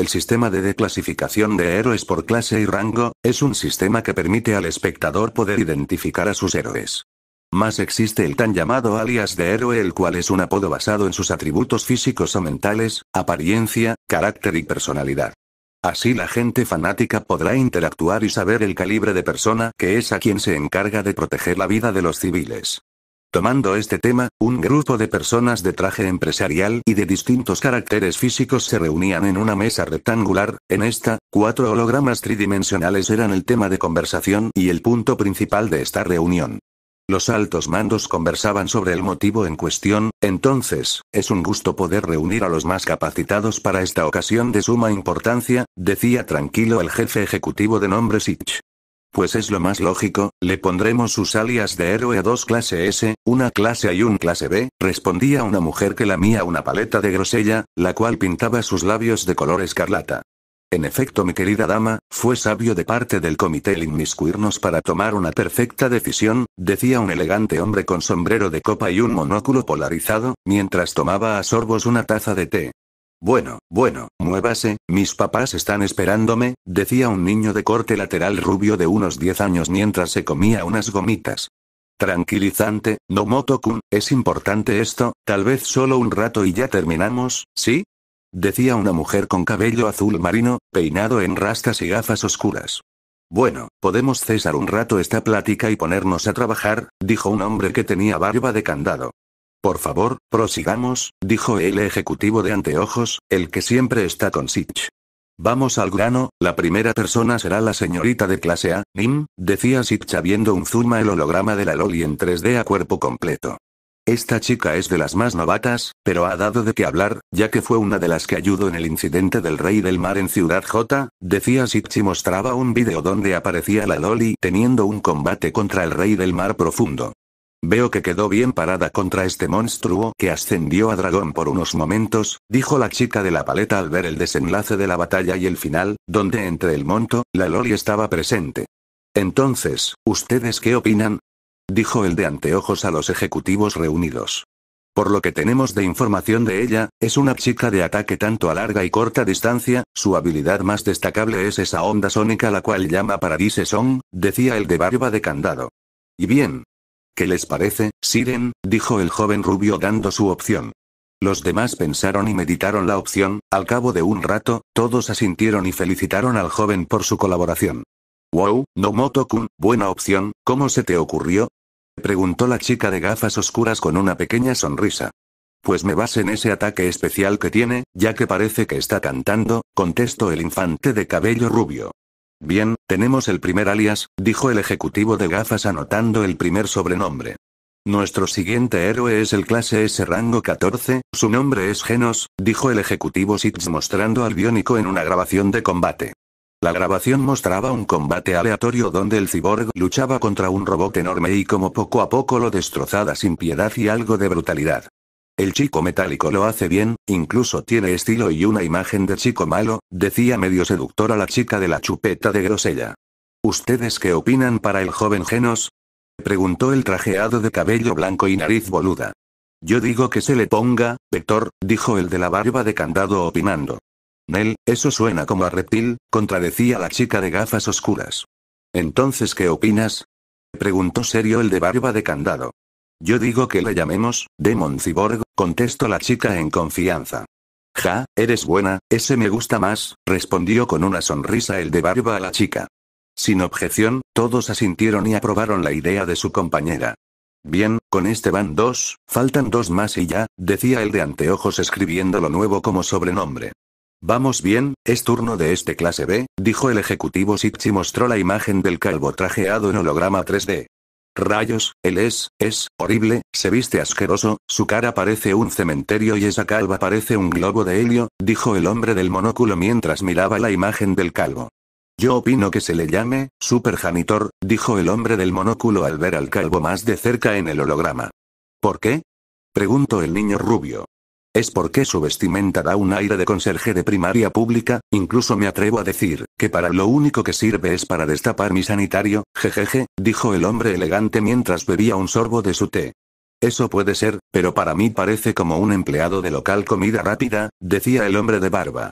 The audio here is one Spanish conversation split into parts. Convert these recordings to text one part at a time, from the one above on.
El sistema de declasificación de héroes por clase y rango, es un sistema que permite al espectador poder identificar a sus héroes. Más existe el tan llamado alias de héroe el cual es un apodo basado en sus atributos físicos o mentales, apariencia, carácter y personalidad. Así la gente fanática podrá interactuar y saber el calibre de persona que es a quien se encarga de proteger la vida de los civiles. Tomando este tema, un grupo de personas de traje empresarial y de distintos caracteres físicos se reunían en una mesa rectangular, en esta, cuatro hologramas tridimensionales eran el tema de conversación y el punto principal de esta reunión. Los altos mandos conversaban sobre el motivo en cuestión, entonces, es un gusto poder reunir a los más capacitados para esta ocasión de suma importancia, decía tranquilo el jefe ejecutivo de nombre Sitch. Pues es lo más lógico, le pondremos sus alias de héroe a dos clase S, una clase A y un clase B, respondía una mujer que lamía una paleta de grosella, la cual pintaba sus labios de color escarlata. En efecto, mi querida dama, fue sabio de parte del comité el inmiscuirnos para tomar una perfecta decisión, decía un elegante hombre con sombrero de copa y un monóculo polarizado, mientras tomaba a sorbos una taza de té. Bueno, bueno, muévase, mis papás están esperándome, decía un niño de corte lateral rubio de unos 10 años mientras se comía unas gomitas. Tranquilizante, no es importante esto, tal vez solo un rato y ya terminamos, ¿sí? Decía una mujer con cabello azul marino, peinado en rastas y gafas oscuras. Bueno, podemos cesar un rato esta plática y ponernos a trabajar, dijo un hombre que tenía barba de candado. Por favor, prosigamos, dijo el ejecutivo de anteojos, el que siempre está con Sitch. Vamos al grano, la primera persona será la señorita de clase A, Nim, decía Sitch viendo un zoom el holograma de la Loli en 3D a cuerpo completo. Esta chica es de las más novatas, pero ha dado de qué hablar, ya que fue una de las que ayudó en el incidente del Rey del Mar en Ciudad J, decía Sitch y mostraba un vídeo donde aparecía la Loli teniendo un combate contra el Rey del Mar Profundo. Veo que quedó bien parada contra este monstruo que ascendió a dragón por unos momentos, dijo la chica de la paleta al ver el desenlace de la batalla y el final, donde entre el monto, la Loli estaba presente. Entonces, ¿ustedes qué opinan? dijo el de anteojos a los ejecutivos reunidos. Por lo que tenemos de información de ella, es una chica de ataque tanto a larga y corta distancia, su habilidad más destacable es esa onda sónica la cual llama Paradise Song, decía el de barba de candado. Y bien, ¿Qué les parece, Siren? dijo el joven rubio dando su opción. Los demás pensaron y meditaron la opción, al cabo de un rato, todos asintieron y felicitaron al joven por su colaboración. Wow, Nomoto-kun, buena opción, ¿cómo se te ocurrió? preguntó la chica de gafas oscuras con una pequeña sonrisa. Pues me vas en ese ataque especial que tiene, ya que parece que está cantando, contestó el infante de cabello rubio. Bien, tenemos el primer alias, dijo el ejecutivo de gafas anotando el primer sobrenombre. Nuestro siguiente héroe es el clase S rango 14, su nombre es Genos, dijo el ejecutivo Sitz mostrando al biónico en una grabación de combate. La grabación mostraba un combate aleatorio donde el cyborg luchaba contra un robot enorme y como poco a poco lo destrozaba sin piedad y algo de brutalidad. El chico metálico lo hace bien, incluso tiene estilo y una imagen de chico malo, decía medio seductora la chica de la chupeta de grosella. ¿Ustedes qué opinan para el joven Genos? preguntó el trajeado de cabello blanco y nariz boluda. Yo digo que se le ponga, Vector, dijo el de la barba de candado opinando. Nel, eso suena como a reptil, contradecía la chica de gafas oscuras. Entonces, ¿qué opinas? preguntó serio el de barba de candado. Yo digo que le llamemos, Demon Cyborg, contestó la chica en confianza. Ja, eres buena, ese me gusta más, respondió con una sonrisa el de barba a la chica. Sin objeción, todos asintieron y aprobaron la idea de su compañera. Bien, con este van dos, faltan dos más y ya, decía el de anteojos escribiendo lo nuevo como sobrenombre. Vamos bien, es turno de este clase B, dijo el ejecutivo sitchi mostró la imagen del calvo trajeado en holograma 3D. Rayos, él es, es, horrible, se viste asqueroso, su cara parece un cementerio y esa calva parece un globo de helio, dijo el hombre del monóculo mientras miraba la imagen del calvo. Yo opino que se le llame, Super Janitor, dijo el hombre del monóculo al ver al calvo más de cerca en el holograma. ¿Por qué? preguntó el niño rubio. Es porque su vestimenta da un aire de conserje de primaria pública, incluso me atrevo a decir, que para lo único que sirve es para destapar mi sanitario, jejeje, dijo el hombre elegante mientras bebía un sorbo de su té. Eso puede ser, pero para mí parece como un empleado de local comida rápida, decía el hombre de barba.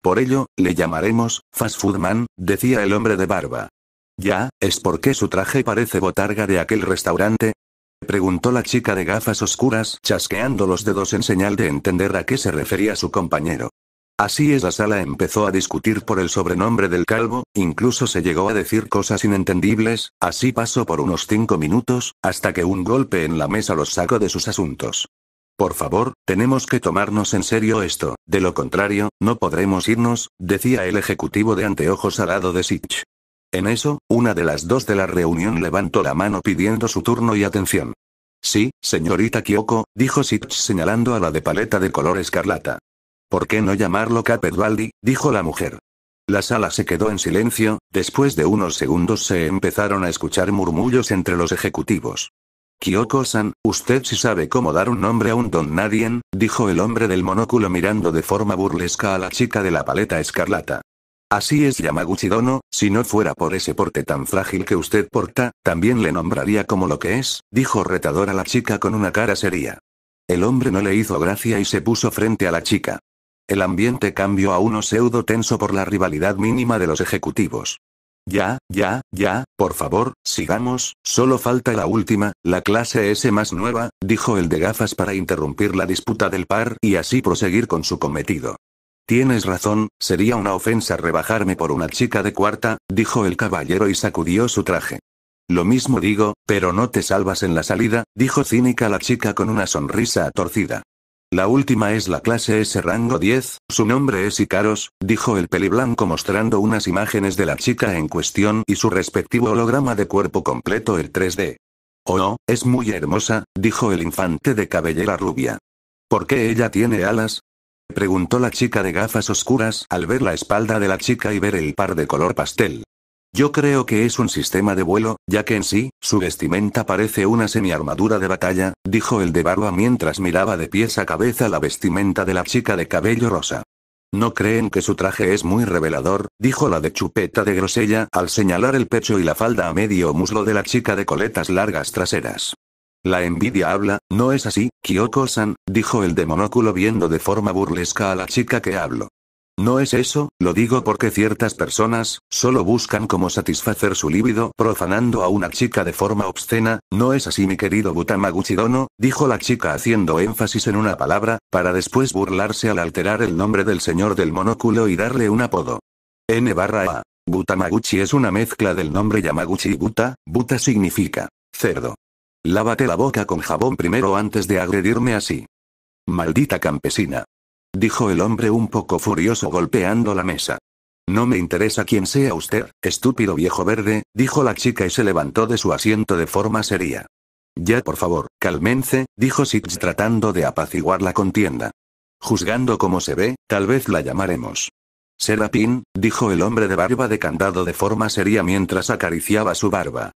Por ello, le llamaremos, Fast Food Man, decía el hombre de barba. Ya, es porque su traje parece botarga de aquel restaurante, preguntó la chica de gafas oscuras, chasqueando los dedos en señal de entender a qué se refería su compañero. Así es, la sala empezó a discutir por el sobrenombre del calvo, incluso se llegó a decir cosas inentendibles, así pasó por unos cinco minutos, hasta que un golpe en la mesa los sacó de sus asuntos. Por favor, tenemos que tomarnos en serio esto, de lo contrario, no podremos irnos, decía el ejecutivo de anteojos arado de Sitch. En eso, una de las dos de la reunión levantó la mano pidiendo su turno y atención. Sí, señorita Kyoko, dijo Sitch señalando a la de paleta de color escarlata. ¿Por qué no llamarlo Capetbaldi? dijo la mujer. La sala se quedó en silencio, después de unos segundos se empezaron a escuchar murmullos entre los ejecutivos. Kyoko-san, usted sí sabe cómo dar un nombre a un don nadie, dijo el hombre del monóculo mirando de forma burlesca a la chica de la paleta escarlata. Así es Yamaguchi-dono, si no fuera por ese porte tan frágil que usted porta, también le nombraría como lo que es, dijo retador a la chica con una cara seria. El hombre no le hizo gracia y se puso frente a la chica. El ambiente cambió a uno pseudo tenso por la rivalidad mínima de los ejecutivos. Ya, ya, ya, por favor, sigamos, solo falta la última, la clase S más nueva, dijo el de gafas para interrumpir la disputa del par y así proseguir con su cometido. Tienes razón, sería una ofensa rebajarme por una chica de cuarta, dijo el caballero y sacudió su traje. Lo mismo digo, pero no te salvas en la salida, dijo cínica la chica con una sonrisa torcida. La última es la clase S rango 10, su nombre es Icaros, dijo el peliblanco mostrando unas imágenes de la chica en cuestión y su respectivo holograma de cuerpo completo el 3D. Oh, es muy hermosa, dijo el infante de cabellera rubia. ¿Por qué ella tiene alas? preguntó la chica de gafas oscuras al ver la espalda de la chica y ver el par de color pastel. Yo creo que es un sistema de vuelo, ya que en sí, su vestimenta parece una semiarmadura de batalla, dijo el de barba mientras miraba de pies a cabeza la vestimenta de la chica de cabello rosa. ¿No creen que su traje es muy revelador? dijo la de chupeta de grosella al señalar el pecho y la falda a medio muslo de la chica de coletas largas traseras. La envidia habla, ¿no es así, Kyoko-san? dijo el de monóculo viendo de forma burlesca a la chica que hablo. No es eso, lo digo porque ciertas personas, solo buscan como satisfacer su líbido profanando a una chica de forma obscena, no es así mi querido Butamaguchi-dono, dijo la chica haciendo énfasis en una palabra, para después burlarse al alterar el nombre del señor del monóculo y darle un apodo. N barra A. Butamaguchi es una mezcla del nombre Yamaguchi y Buta, Buta significa cerdo. Lávate la boca con jabón primero antes de agredirme así. Maldita campesina. Dijo el hombre un poco furioso golpeando la mesa. No me interesa quién sea usted, estúpido viejo verde, dijo la chica y se levantó de su asiento de forma seria. Ya por favor, calmense, dijo Sitch tratando de apaciguar la contienda. Juzgando como se ve, tal vez la llamaremos. Serapín, dijo el hombre de barba de candado de forma seria mientras acariciaba su barba.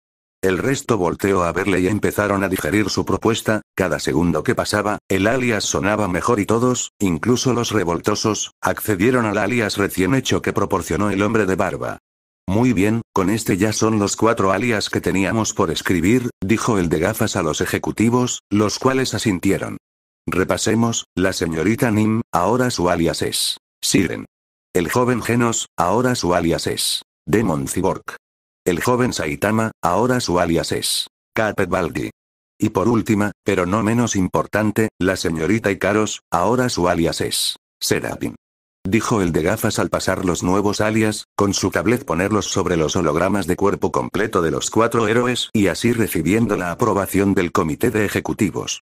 El resto volteó a verle y empezaron a digerir su propuesta, cada segundo que pasaba, el alias sonaba mejor y todos, incluso los revoltosos, accedieron al alias recién hecho que proporcionó el hombre de barba. Muy bien, con este ya son los cuatro alias que teníamos por escribir, dijo el de gafas a los ejecutivos, los cuales asintieron. Repasemos, la señorita Nim, ahora su alias es. Siren. El joven Genos, ahora su alias es. Demon Cyborg. El joven Saitama, ahora su alias es Capet Baldi. Y por última, pero no menos importante, la señorita Icaros, ahora su alias es Serapin. Dijo el de gafas al pasar los nuevos alias, con su tablet ponerlos sobre los hologramas de cuerpo completo de los cuatro héroes y así recibiendo la aprobación del comité de ejecutivos.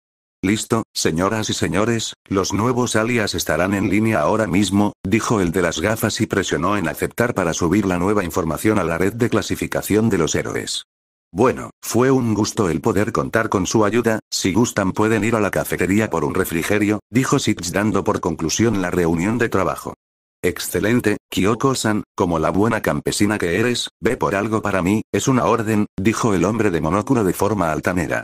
Listo, señoras y señores, los nuevos alias estarán en línea ahora mismo, dijo el de las gafas y presionó en aceptar para subir la nueva información a la red de clasificación de los héroes. Bueno, fue un gusto el poder contar con su ayuda, si gustan pueden ir a la cafetería por un refrigerio, dijo Sitz dando por conclusión la reunión de trabajo. Excelente, Kyoko-san, como la buena campesina que eres, ve por algo para mí, es una orden, dijo el hombre de monóculo de forma altanera.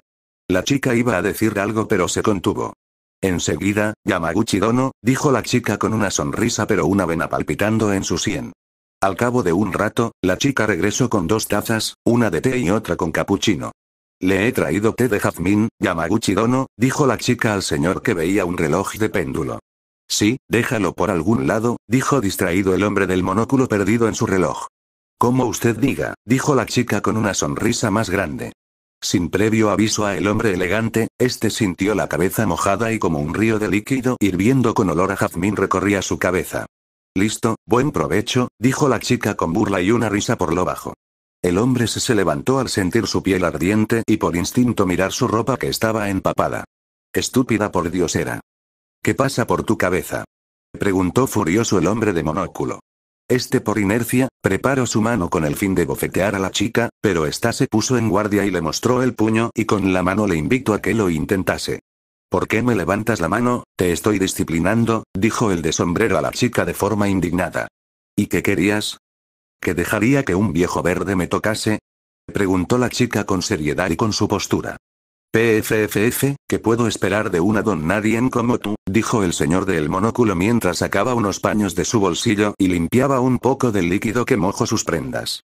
La chica iba a decir algo pero se contuvo. Enseguida, Yamaguchi-dono, dijo la chica con una sonrisa pero una vena palpitando en su sien. Al cabo de un rato, la chica regresó con dos tazas, una de té y otra con capuchino. Le he traído té de jazmín, Yamaguchi-dono, dijo la chica al señor que veía un reloj de péndulo. Sí, déjalo por algún lado, dijo distraído el hombre del monóculo perdido en su reloj. Como usted diga, dijo la chica con una sonrisa más grande. Sin previo aviso a el hombre elegante, este sintió la cabeza mojada y como un río de líquido hirviendo con olor a jazmín recorría su cabeza. Listo, buen provecho, dijo la chica con burla y una risa por lo bajo. El hombre se, se levantó al sentir su piel ardiente y por instinto mirar su ropa que estaba empapada. Estúpida por Dios era. ¿Qué pasa por tu cabeza? preguntó furioso el hombre de monóculo. Este por inercia, preparó su mano con el fin de bofetear a la chica, pero esta se puso en guardia y le mostró el puño y con la mano le invitó a que lo intentase. ¿Por qué me levantas la mano? Te estoy disciplinando, dijo el de sombrero a la chica de forma indignada. ¿Y qué querías? ¿Que dejaría que un viejo verde me tocase? preguntó la chica con seriedad y con su postura. PFFF, ¿qué puedo esperar de una don nadie como tú? dijo el señor del monóculo mientras sacaba unos paños de su bolsillo y limpiaba un poco del líquido que mojó sus prendas.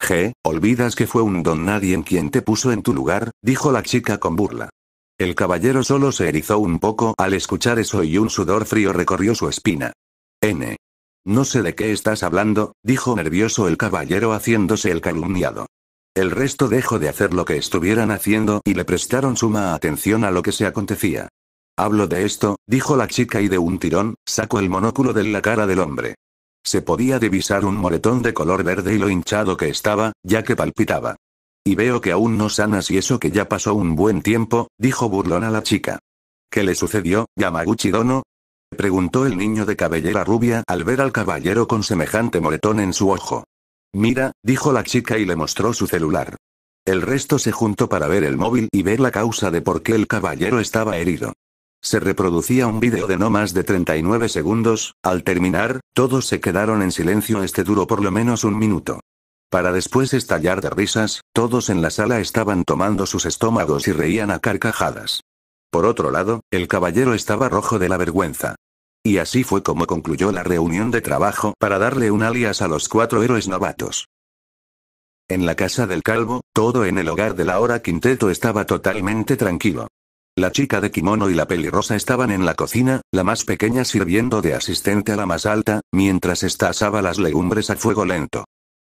G, olvidas que fue un don nadie quien te puso en tu lugar, dijo la chica con burla. El caballero solo se erizó un poco al escuchar eso y un sudor frío recorrió su espina. N. No sé de qué estás hablando, dijo nervioso el caballero haciéndose el calumniado. El resto dejó de hacer lo que estuvieran haciendo y le prestaron suma atención a lo que se acontecía. Hablo de esto, dijo la chica y de un tirón, sacó el monóculo de la cara del hombre. Se podía divisar un moretón de color verde y lo hinchado que estaba, ya que palpitaba. Y veo que aún no sanas y eso que ya pasó un buen tiempo, dijo burlón a la chica. ¿Qué le sucedió, Yamaguchi Dono? preguntó el niño de cabellera rubia al ver al caballero con semejante moretón en su ojo. Mira, dijo la chica y le mostró su celular. El resto se juntó para ver el móvil y ver la causa de por qué el caballero estaba herido. Se reproducía un vídeo de no más de 39 segundos, al terminar, todos se quedaron en silencio este duró por lo menos un minuto. Para después estallar de risas, todos en la sala estaban tomando sus estómagos y reían a carcajadas. Por otro lado, el caballero estaba rojo de la vergüenza. Y así fue como concluyó la reunión de trabajo para darle un alias a los cuatro héroes novatos. En la casa del calvo, todo en el hogar de la hora quinteto estaba totalmente tranquilo. La chica de kimono y la pelirrosa estaban en la cocina, la más pequeña sirviendo de asistente a la más alta, mientras esta asaba las legumbres a fuego lento.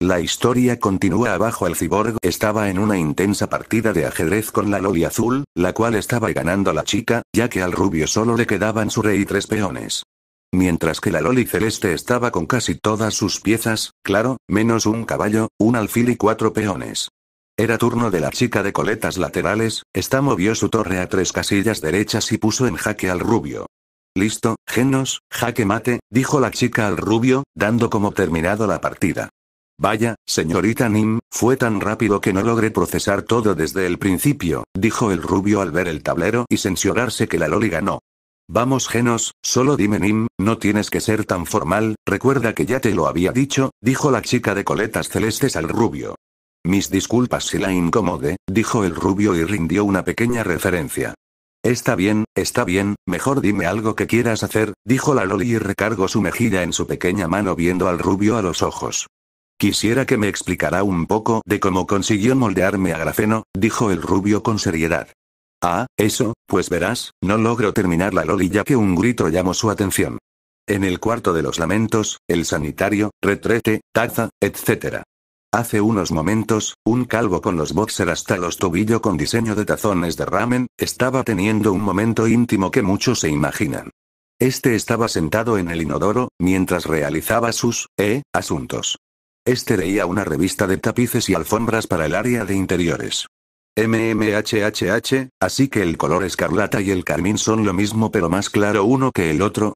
La historia continúa abajo el cyborg estaba en una intensa partida de ajedrez con la loli azul, la cual estaba ganando la chica, ya que al rubio solo le quedaban su rey y tres peones. Mientras que la loli celeste estaba con casi todas sus piezas, claro, menos un caballo, un alfil y cuatro peones. Era turno de la chica de coletas laterales, esta movió su torre a tres casillas derechas y puso en jaque al rubio. Listo, genos, jaque mate, dijo la chica al rubio, dando como terminado la partida. Vaya, señorita Nim, fue tan rápido que no logré procesar todo desde el principio, dijo el rubio al ver el tablero y censurarse que la Loli ganó. Vamos genos, solo dime Nim, no tienes que ser tan formal, recuerda que ya te lo había dicho, dijo la chica de coletas celestes al rubio. Mis disculpas si la incomode, dijo el rubio y rindió una pequeña referencia. Está bien, está bien, mejor dime algo que quieras hacer, dijo la Loli y recargó su mejilla en su pequeña mano viendo al rubio a los ojos. Quisiera que me explicara un poco de cómo consiguió moldearme a grafeno, dijo el rubio con seriedad. Ah, eso, pues verás, no logro terminar la loli ya que un grito llamó su atención. En el cuarto de los lamentos, el sanitario, retrete, taza, etc. Hace unos momentos, un calvo con los boxer hasta los tobillos con diseño de tazones de ramen, estaba teniendo un momento íntimo que muchos se imaginan. Este estaba sentado en el inodoro, mientras realizaba sus, eh, asuntos. Este leía una revista de tapices y alfombras para el área de interiores. MMHHH, así que el color escarlata y el carmín son lo mismo pero más claro uno que el otro.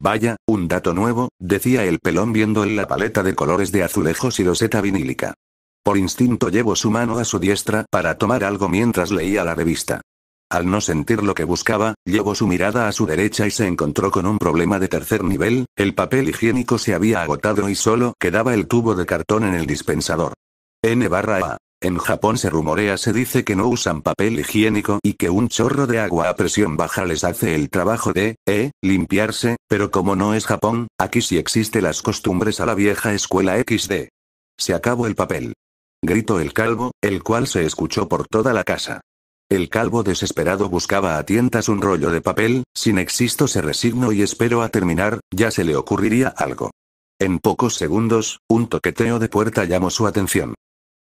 Vaya, un dato nuevo, decía el pelón viendo en la paleta de colores de azulejos y loseta vinílica. Por instinto llevo su mano a su diestra para tomar algo mientras leía la revista. Al no sentir lo que buscaba, llevó su mirada a su derecha y se encontró con un problema de tercer nivel, el papel higiénico se había agotado y solo quedaba el tubo de cartón en el dispensador. N barra A. En Japón se rumorea se dice que no usan papel higiénico y que un chorro de agua a presión baja les hace el trabajo de, eh, limpiarse, pero como no es Japón, aquí sí existe las costumbres a la vieja escuela XD. Se acabó el papel. Gritó el calvo, el cual se escuchó por toda la casa. El calvo desesperado buscaba a tientas un rollo de papel, sin existo se resignó y espero a terminar, ya se le ocurriría algo. En pocos segundos, un toqueteo de puerta llamó su atención.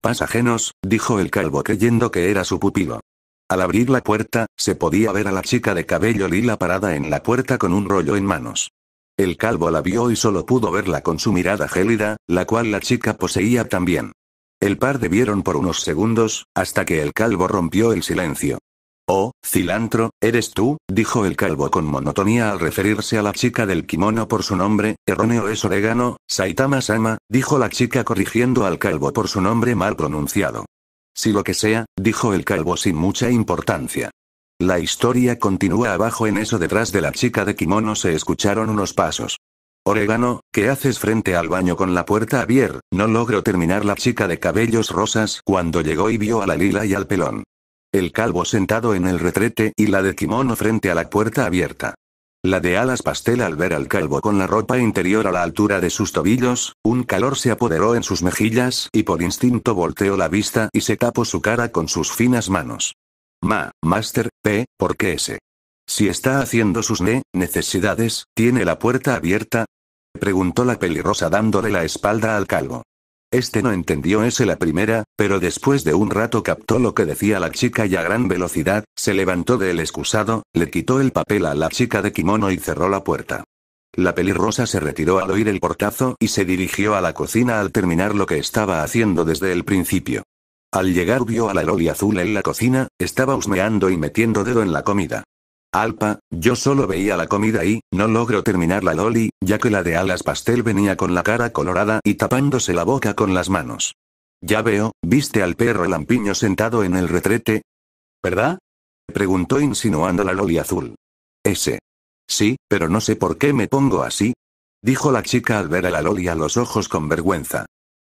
«Pasajenos», dijo el calvo creyendo que era su pupilo. Al abrir la puerta, se podía ver a la chica de cabello lila parada en la puerta con un rollo en manos. El calvo la vio y solo pudo verla con su mirada gélida, la cual la chica poseía también. El par debieron por unos segundos, hasta que el calvo rompió el silencio. Oh, cilantro, ¿eres tú? dijo el calvo con monotonía al referirse a la chica del kimono por su nombre, erróneo es orégano, Saitama-sama, dijo la chica corrigiendo al calvo por su nombre mal pronunciado. Si lo que sea, dijo el calvo sin mucha importancia. La historia continúa abajo en eso detrás de la chica de kimono se escucharon unos pasos. Orégano, ¿qué haces frente al baño con la puerta abierta? No logró terminar la chica de cabellos rosas cuando llegó y vio a la lila y al pelón. El calvo sentado en el retrete y la de kimono frente a la puerta abierta. La de alas pastel al ver al calvo con la ropa interior a la altura de sus tobillos, un calor se apoderó en sus mejillas y por instinto volteó la vista y se tapó su cara con sus finas manos. Ma, Master, P, ¿por qué ese? Si está haciendo sus necesidades, ¿tiene la puerta abierta? Preguntó la pelirrosa dándole la espalda al calvo. Este no entendió ese la primera, pero después de un rato captó lo que decía la chica y a gran velocidad, se levantó del excusado, le quitó el papel a la chica de kimono y cerró la puerta. La pelirrosa se retiró al oír el portazo y se dirigió a la cocina al terminar lo que estaba haciendo desde el principio. Al llegar vio a la loli azul en la cocina, estaba husmeando y metiendo dedo en la comida. Alpa, yo solo veía la comida y, no logro terminar la loli, ya que la de alas pastel venía con la cara colorada y tapándose la boca con las manos. Ya veo, ¿viste al perro lampiño sentado en el retrete? ¿Verdad? Preguntó insinuando la loli azul. Ese. Sí, pero no sé por qué me pongo así. Dijo la chica al ver a la loli a los ojos con vergüenza.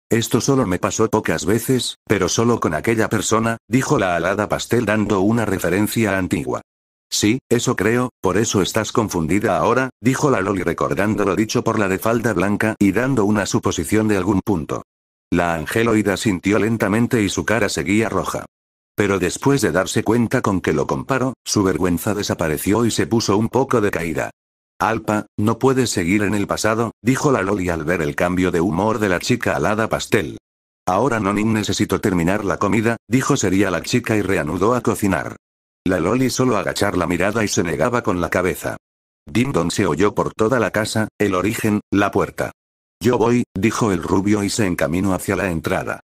Esto solo me pasó pocas veces, pero solo con aquella persona, dijo la alada pastel dando una referencia antigua. Sí, eso creo, por eso estás confundida ahora, dijo la Loli recordando lo dicho por la de falda blanca y dando una suposición de algún punto. La angeloida sintió lentamente y su cara seguía roja. Pero después de darse cuenta con que lo comparo, su vergüenza desapareció y se puso un poco de caída. Alpa, no puedes seguir en el pasado, dijo la Loli al ver el cambio de humor de la chica alada pastel. Ahora no necesito terminar la comida, dijo sería la chica y reanudó a cocinar. La Loli solo agachar la mirada y se negaba con la cabeza. Dindon se oyó por toda la casa, el origen, la puerta. Yo voy, dijo el rubio y se encaminó hacia la entrada.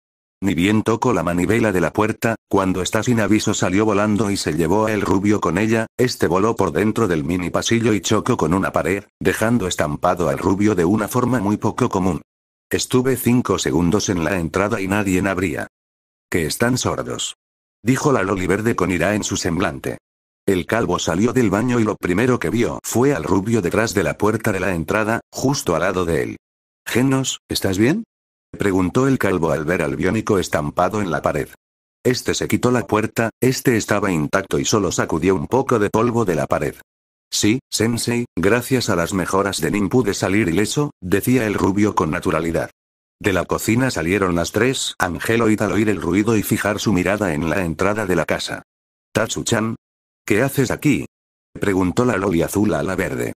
Ni bien tocó la manivela de la puerta, cuando está sin aviso salió volando y se llevó a el rubio con ella, este voló por dentro del mini pasillo y chocó con una pared, dejando estampado al rubio de una forma muy poco común. Estuve cinco segundos en la entrada y nadie abría. Que están sordos dijo la loli verde con ira en su semblante. El calvo salió del baño y lo primero que vio fue al rubio detrás de la puerta de la entrada, justo al lado de él. Genos, ¿estás bien? preguntó el calvo al ver al biónico estampado en la pared. Este se quitó la puerta, este estaba intacto y solo sacudió un poco de polvo de la pared. Sí, Sensei, gracias a las mejoras de Nin pude salir ileso, decía el rubio con naturalidad. De la cocina salieron las tres, Angelo y al oír el ruido y fijar su mirada en la entrada de la casa. Tatsu-chan. ¿Qué haces aquí? Preguntó la loli azul a la verde.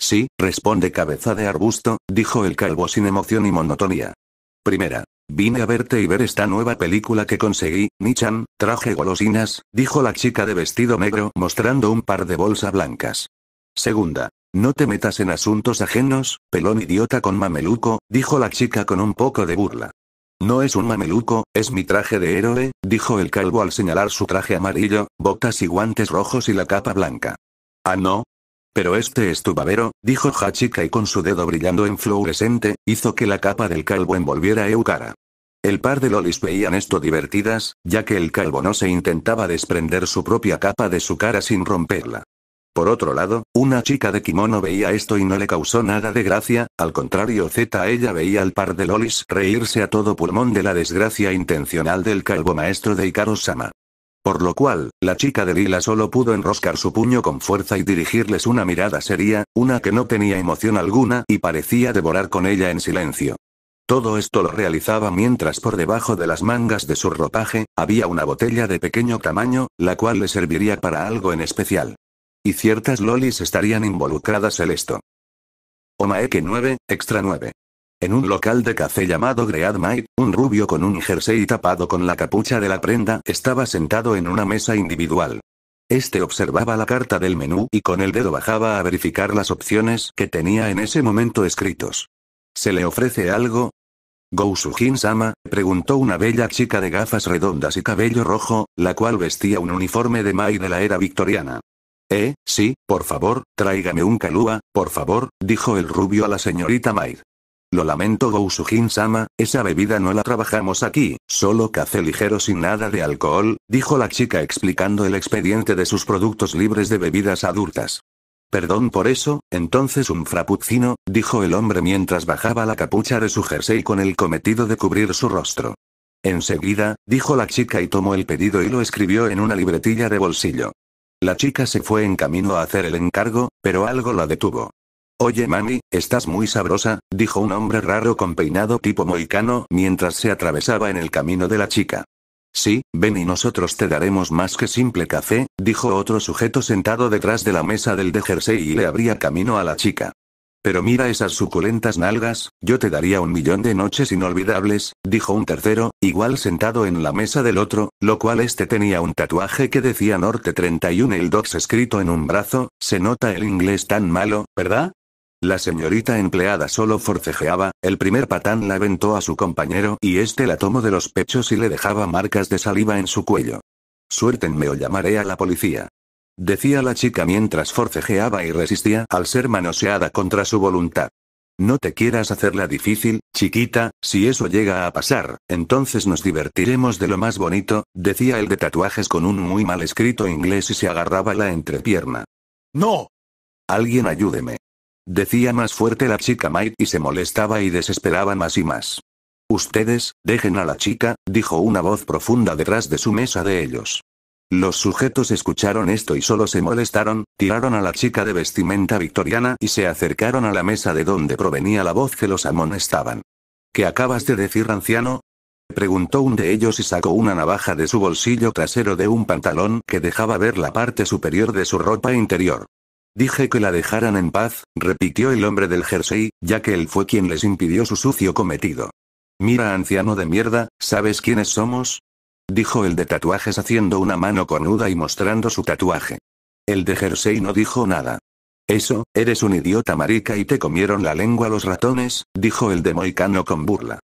Sí, responde cabeza de arbusto, dijo el calvo sin emoción y monotonía. Primera. Vine a verte y ver esta nueva película que conseguí, Nichan, traje golosinas, dijo la chica de vestido negro mostrando un par de bolsas blancas. Segunda. No te metas en asuntos ajenos, pelón idiota con mameluco, dijo la chica con un poco de burla. No es un mameluco, es mi traje de héroe, dijo el calvo al señalar su traje amarillo, botas y guantes rojos y la capa blanca. Ah, no. Pero este es tu babero, dijo Hachika y con su dedo brillando en fluorescente, hizo que la capa del calvo envolviera a e eucara El par de lolis veían esto divertidas, ya que el calvo no se intentaba desprender su propia capa de su cara sin romperla. Por otro lado, una chica de kimono veía esto y no le causó nada de gracia, al contrario Z ella veía al par de lolis reírse a todo pulmón de la desgracia intencional del calvo maestro de Ikarosama. sama Por lo cual, la chica de lila solo pudo enroscar su puño con fuerza y dirigirles una mirada seria, una que no tenía emoción alguna y parecía devorar con ella en silencio. Todo esto lo realizaba mientras por debajo de las mangas de su ropaje, había una botella de pequeño tamaño, la cual le serviría para algo en especial. Y ciertas lolis estarían involucradas en esto. Omaeke 9, extra 9. En un local de café llamado Great might un rubio con un jersey tapado con la capucha de la prenda estaba sentado en una mesa individual. Este observaba la carta del menú y con el dedo bajaba a verificar las opciones que tenía en ese momento escritos. ¿Se le ofrece algo? Gousujin-sama, preguntó una bella chica de gafas redondas y cabello rojo, la cual vestía un uniforme de Mai de la era victoriana. Eh, sí, por favor, tráigame un calúa, por favor, dijo el rubio a la señorita Maid. Lo lamento Gousujin-sama, esa bebida no la trabajamos aquí, solo café ligero sin nada de alcohol, dijo la chica explicando el expediente de sus productos libres de bebidas adultas. Perdón por eso, entonces un frappuccino, dijo el hombre mientras bajaba la capucha de su jersey con el cometido de cubrir su rostro. Enseguida, dijo la chica y tomó el pedido y lo escribió en una libretilla de bolsillo. La chica se fue en camino a hacer el encargo, pero algo la detuvo. Oye, mami, estás muy sabrosa, dijo un hombre raro con peinado tipo moicano mientras se atravesaba en el camino de la chica. Sí, ven y nosotros te daremos más que simple café, dijo otro sujeto sentado detrás de la mesa del de jersey y le abría camino a la chica. Pero mira esas suculentas nalgas, yo te daría un millón de noches inolvidables, dijo un tercero, igual sentado en la mesa del otro, lo cual este tenía un tatuaje que decía Norte 31 el Docs escrito en un brazo, se nota el inglés tan malo, ¿verdad? La señorita empleada solo forcejeaba, el primer patán la aventó a su compañero y este la tomó de los pechos y le dejaba marcas de saliva en su cuello. Suértenme o llamaré a la policía decía la chica mientras forcejeaba y resistía al ser manoseada contra su voluntad. No te quieras hacerla difícil, chiquita, si eso llega a pasar, entonces nos divertiremos de lo más bonito, decía el de tatuajes con un muy mal escrito inglés y se agarraba la entrepierna. ¡No! Alguien ayúdeme. Decía más fuerte la chica Mike y se molestaba y desesperaba más y más. Ustedes, dejen a la chica, dijo una voz profunda detrás de su mesa de ellos. Los sujetos escucharon esto y solo se molestaron, tiraron a la chica de vestimenta victoriana y se acercaron a la mesa de donde provenía la voz que los amonestaban. ¿Qué acabas de decir, anciano? Preguntó un de ellos y sacó una navaja de su bolsillo trasero de un pantalón que dejaba ver la parte superior de su ropa interior. Dije que la dejaran en paz, repitió el hombre del jersey, ya que él fue quien les impidió su sucio cometido. Mira, anciano de mierda, ¿sabes quiénes somos? Dijo el de tatuajes haciendo una mano cornuda y mostrando su tatuaje. El de jersey no dijo nada. Eso, eres un idiota marica y te comieron la lengua los ratones, dijo el de moicano con burla.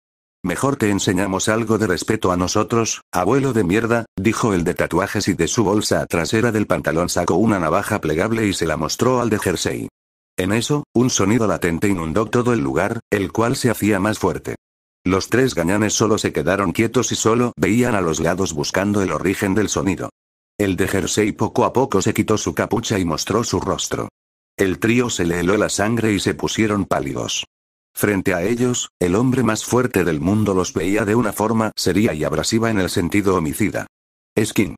Mejor te enseñamos algo de respeto a nosotros, abuelo de mierda, dijo el de tatuajes y de su bolsa trasera del pantalón sacó una navaja plegable y se la mostró al de jersey. En eso, un sonido latente inundó todo el lugar, el cual se hacía más fuerte. Los tres gañanes solo se quedaron quietos y solo veían a los lados buscando el origen del sonido. El de Jersey poco a poco se quitó su capucha y mostró su rostro. El trío se le heló la sangre y se pusieron pálidos. Frente a ellos, el hombre más fuerte del mundo los veía de una forma seria y abrasiva en el sentido homicida. Skin.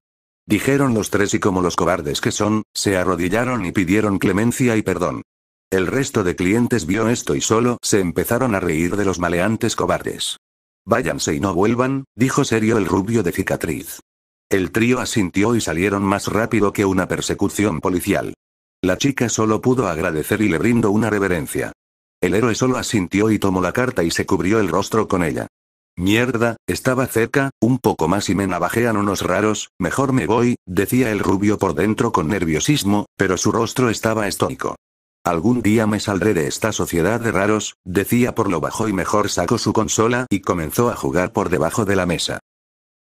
Dijeron los tres y como los cobardes que son, se arrodillaron y pidieron clemencia y perdón. El resto de clientes vio esto y solo se empezaron a reír de los maleantes cobardes. Váyanse y no vuelvan, dijo serio el rubio de cicatriz. El trío asintió y salieron más rápido que una persecución policial. La chica solo pudo agradecer y le brindó una reverencia. El héroe solo asintió y tomó la carta y se cubrió el rostro con ella. Mierda, estaba cerca, un poco más y me navajean unos raros, mejor me voy, decía el rubio por dentro con nerviosismo, pero su rostro estaba estoico. Algún día me saldré de esta sociedad de raros, decía por lo bajo y mejor sacó su consola y comenzó a jugar por debajo de la mesa.